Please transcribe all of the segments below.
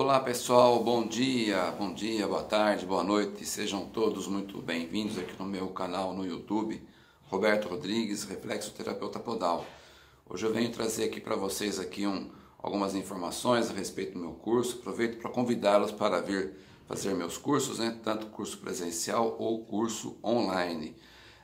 Olá pessoal, bom dia, bom dia, boa tarde, boa noite, sejam todos muito bem-vindos aqui no meu canal no YouTube, Roberto Rodrigues, Reflexoterapeuta Podal. Hoje eu venho trazer aqui para vocês aqui um, algumas informações a respeito do meu curso, aproveito para convidá-los para vir fazer meus cursos, né? tanto curso presencial ou curso online.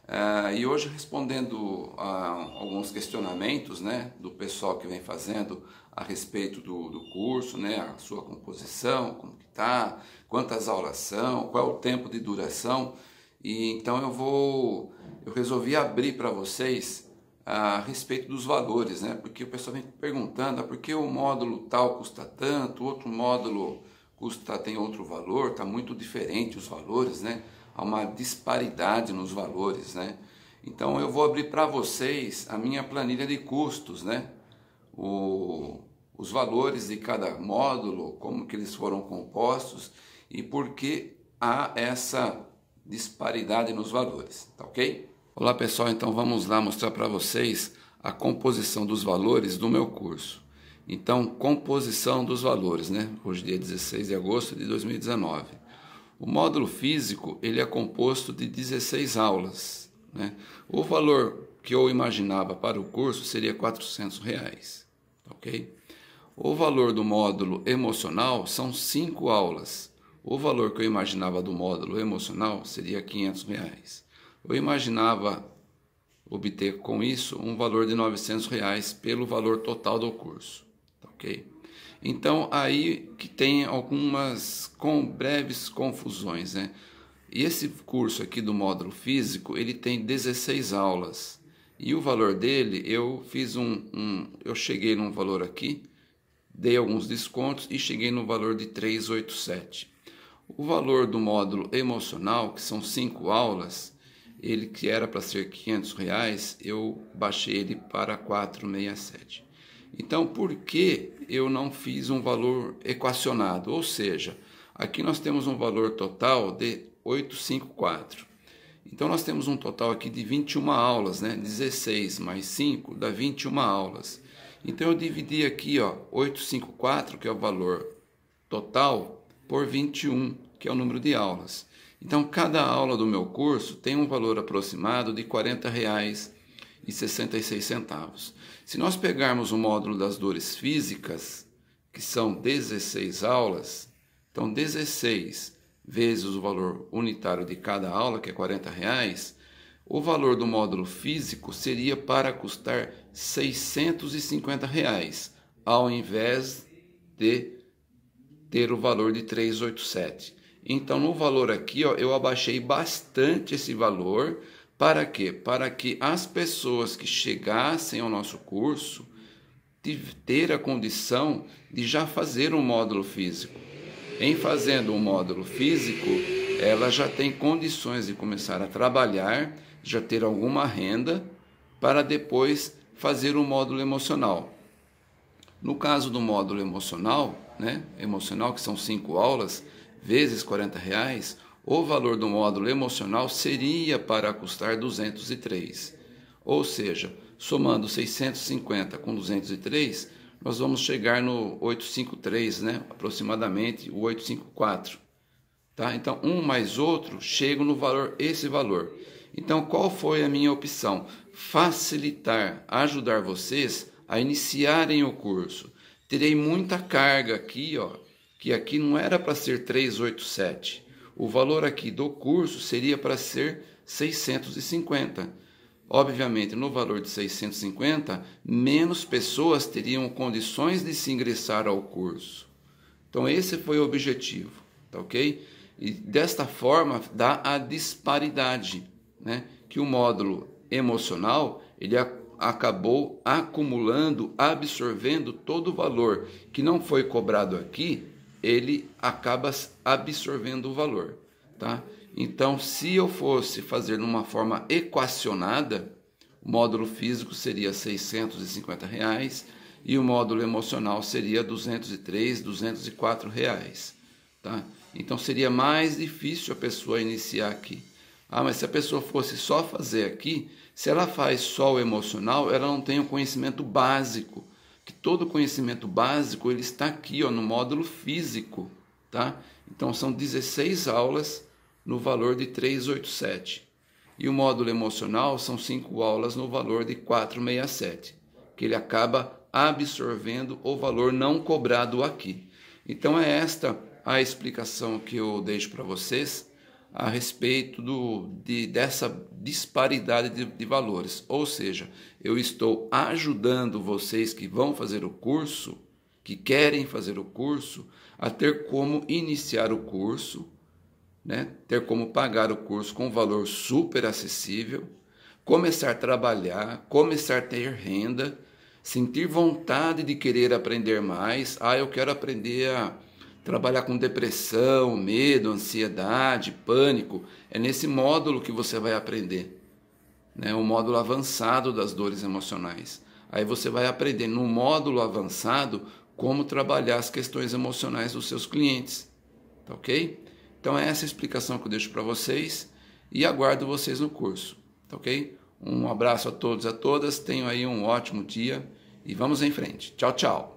Uh, e hoje respondendo a alguns questionamentos né, do pessoal que vem fazendo a respeito do, do curso, né, a sua composição, como que tá, quantas aulas são, qual é o tempo de duração. E então eu vou, eu resolvi abrir para vocês a respeito dos valores, né? Porque o pessoal vem perguntando, ah, por que o módulo tal custa tanto, outro módulo custa tem outro valor, tá muito diferente os valores, né? há uma disparidade nos valores, né? Então eu vou abrir para vocês a minha planilha de custos, né? O, os valores de cada módulo, como que eles foram compostos e por que há essa disparidade nos valores, tá ok? Olá pessoal, então vamos lá mostrar para vocês a composição dos valores do meu curso. Então, composição dos valores, né? Hoje dia 16 de agosto de 2019. O módulo físico ele é composto de 16 aulas. Né? O valor que eu imaginava para o curso seria R$ 400, reais, ok? O valor do módulo emocional são 5 aulas. O valor que eu imaginava do módulo emocional seria R$ 500. Reais. Eu imaginava obter com isso um valor de R$ 900 reais pelo valor total do curso, ok? Então, aí que tem algumas com breves confusões, né? E esse curso aqui do módulo físico, ele tem 16 aulas. E o valor dele, eu fiz um, um eu cheguei num valor aqui, dei alguns descontos e cheguei no valor de 387. O valor do módulo emocional, que são cinco aulas, ele que era para ser 500 reais, eu baixei ele para 467. Então, por que eu não fiz um valor equacionado? Ou seja, aqui nós temos um valor total de 854. Então, nós temos um total aqui de 21 aulas, né? 16 mais 5 dá 21 aulas. Então, eu dividi aqui, ó, 854, que é o valor total, por 21, que é o número de aulas. Então, cada aula do meu curso tem um valor aproximado de R$ 40 reais e centavos. Se nós pegarmos o módulo das dores físicas, que são 16 aulas, então 16 vezes o valor unitário de cada aula, que é 40 reais, o valor do módulo físico seria para custar 650 reais, ao invés de ter o valor de 387. Então, no valor aqui, ó, eu abaixei bastante esse valor para quê? Para que as pessoas que chegassem ao nosso curso ter a condição de já fazer um módulo físico. Em fazendo um módulo físico, ela já tem condições de começar a trabalhar, já ter alguma renda, para depois fazer um módulo emocional. No caso do módulo emocional, né, emocional que são cinco aulas vezes 40 reais, o valor do módulo emocional seria para custar 203. Ou seja, somando 650 com 203, nós vamos chegar no 853, né? aproximadamente o 854. Tá? Então, um mais outro chego no valor, esse valor. Então, qual foi a minha opção? Facilitar, ajudar vocês a iniciarem o curso. Terei muita carga aqui, ó, que aqui não era para ser 387 o valor aqui do curso seria para ser 650. Obviamente, no valor de 650, menos pessoas teriam condições de se ingressar ao curso. Então, esse foi o objetivo, tá ok? E desta forma dá a disparidade, né? Que o módulo emocional ele acabou acumulando, absorvendo todo o valor que não foi cobrado aqui ele acaba absorvendo o valor, tá? Então, se eu fosse fazer numa forma equacionada, o módulo físico seria 650 reais e o módulo emocional seria 203, 204 reais, tá? Então seria mais difícil a pessoa iniciar aqui. Ah, mas se a pessoa fosse só fazer aqui, se ela faz só o emocional, ela não tem o conhecimento básico que todo conhecimento básico ele está aqui ó, no módulo físico. Tá? Então são 16 aulas no valor de 387. E o módulo emocional são 5 aulas no valor de 467, que ele acaba absorvendo o valor não cobrado aqui. Então é esta a explicação que eu deixo para vocês a respeito do, de, dessa disparidade de, de valores. Ou seja, eu estou ajudando vocês que vão fazer o curso, que querem fazer o curso, a ter como iniciar o curso, né? ter como pagar o curso com um valor super acessível, começar a trabalhar, começar a ter renda, sentir vontade de querer aprender mais. Ah, eu quero aprender a trabalhar com depressão, medo, ansiedade, pânico. É nesse módulo que você vai aprender, né? o módulo avançado das dores emocionais. Aí você vai aprender no módulo avançado como trabalhar as questões emocionais dos seus clientes. Tá ok? Então é essa explicação que eu deixo para vocês e aguardo vocês no curso. Tá ok? Um abraço a todos e a todas, tenham aí um ótimo dia e vamos em frente. Tchau, tchau!